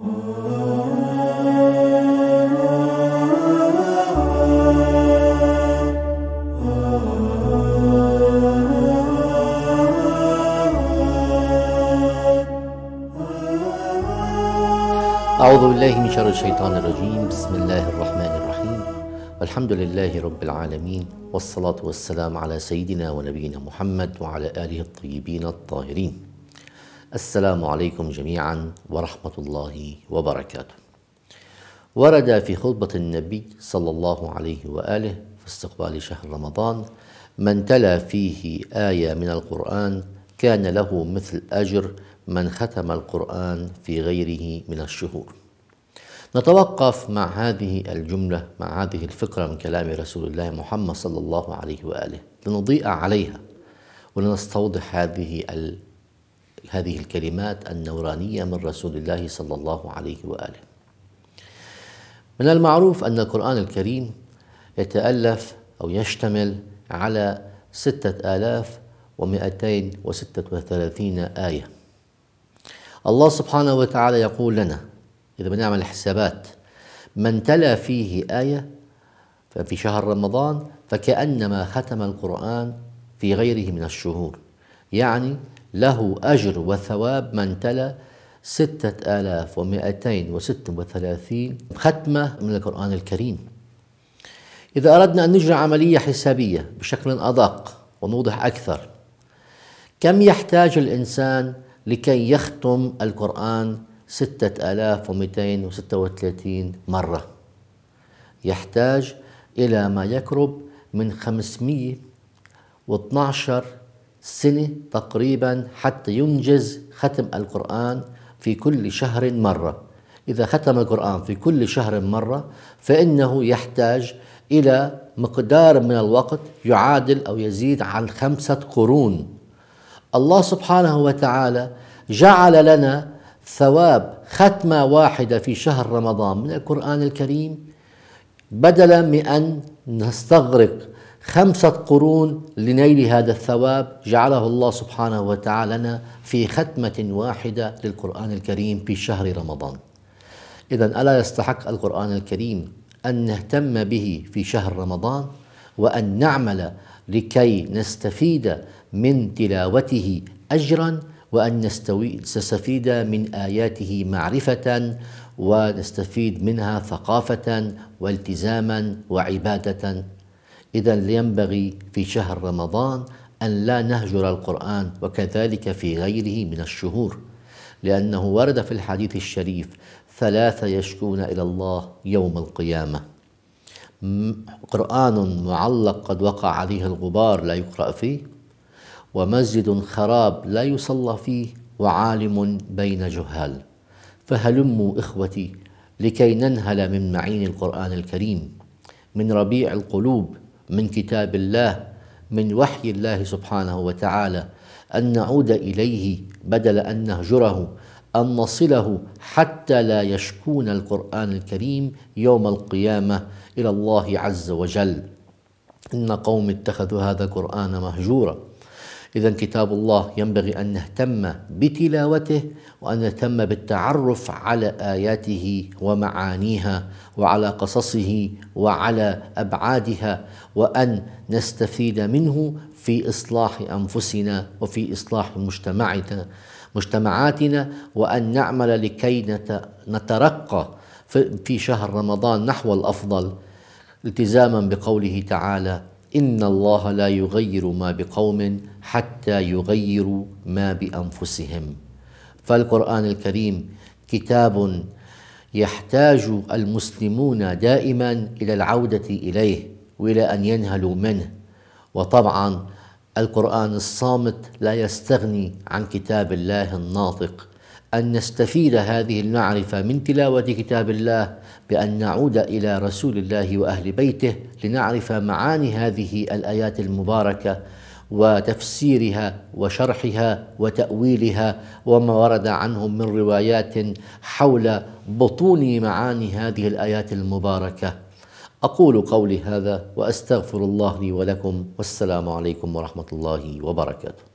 أعوذ بالله من شر الشيطان الرجيم بسم الله الرحمن الرحيم الحمد لله رب العالمين والصلاة والسلام على سيدنا ونبينا محمد وعلى آله الطيبين الطاهرين السلام عليكم جميعا ورحمه الله وبركاته. ورد في خطبه النبي صلى الله عليه واله في استقبال شهر رمضان من تلا فيه ايه من القران كان له مثل اجر من ختم القران في غيره من الشهور. نتوقف مع هذه الجمله مع هذه الفكره من كلام رسول الله محمد صلى الله عليه واله لنضيء عليها ولنستوضح هذه هذه الكلمات النورانية من رسول الله صلى الله عليه وآله من المعروف أن القرآن الكريم يتألف أو يشتمل على ستة آلاف ومئتين وستة وثلاثين آية الله سبحانه وتعالى يقول لنا إذا بنعمل حسابات من تلا فيه آية في شهر رمضان فكأنما ختم القرآن في غيره من الشهور يعني له أجر وثواب من تلا ستة آلاف ومائتين وستة وثلاثين ختمة من القرآن الكريم إذا أردنا أن نجري عملية حسابية بشكل أدق ونوضح أكثر كم يحتاج الإنسان لكي يختم القرآن ستة آلاف ومائتين وستة وثلاثين مرة يحتاج إلى ما يقرب من خمسمية واثناشر سنة تقريبا حتى ينجز ختم القرآن في كل شهر مرة إذا ختم القرآن في كل شهر مرة فإنه يحتاج إلى مقدار من الوقت يعادل أو يزيد عن خمسة قرون الله سبحانه وتعالى جعل لنا ثواب ختمة واحدة في شهر رمضان من القرآن الكريم بدلا من أن نستغرق خمسة قرون لنيل هذا الثواب جعله الله سبحانه وتعالى لنا في ختمة واحدة للقرآن الكريم في شهر رمضان إذا ألا يستحق القرآن الكريم أن نهتم به في شهر رمضان وأن نعمل لكي نستفيد من تلاوته أجرا وأن نستفيد من آياته معرفة ونستفيد منها ثقافة والتزاما وعبادة إذا ينبغي في شهر رمضان أن لا نهجر القرآن وكذلك في غيره من الشهور لأنه ورد في الحديث الشريف ثلاثة يشكون إلى الله يوم القيامة قرآن معلق قد وقع عليه الغبار لا يقرأ فيه ومسجد خراب لا يصلى فيه وعالم بين جهال فهلموا إخوتي لكي ننهل من معين القرآن الكريم من ربيع القلوب من كتاب الله من وحي الله سبحانه وتعالى أن نعود إليه بدل أن نهجره أن نصله حتى لا يشكون القرآن الكريم يوم القيامة إلى الله عز وجل إن قوم اتخذوا هذا القرآن مهجورا إذا كتاب الله ينبغي أن نهتم بتلاوته وأن نهتم بالتعرف على آياته ومعانيها وعلى قصصه وعلى أبعادها وأن نستفيد منه في إصلاح أنفسنا وفي إصلاح مجتمعنا مجتمعاتنا وأن نعمل لكي نترقى في شهر رمضان نحو الأفضل التزاما بقوله تعالى إن الله لا يغير ما بقوم حتى يغيروا ما بأنفسهم فالقرآن الكريم كتاب يحتاج المسلمون دائما إلى العودة إليه وإلى أن ينهلوا منه وطبعا القرآن الصامت لا يستغني عن كتاب الله الناطق أن نستفيد هذه المعرفة من تلاوة كتاب الله بأن نعود إلى رسول الله وأهل بيته لنعرف معاني هذه الآيات المباركة وتفسيرها وشرحها وتأويلها وما ورد عنهم من روايات حول بطون معاني هذه الآيات المباركة أقول قولي هذا وأستغفر الله لي ولكم والسلام عليكم ورحمة الله وبركاته.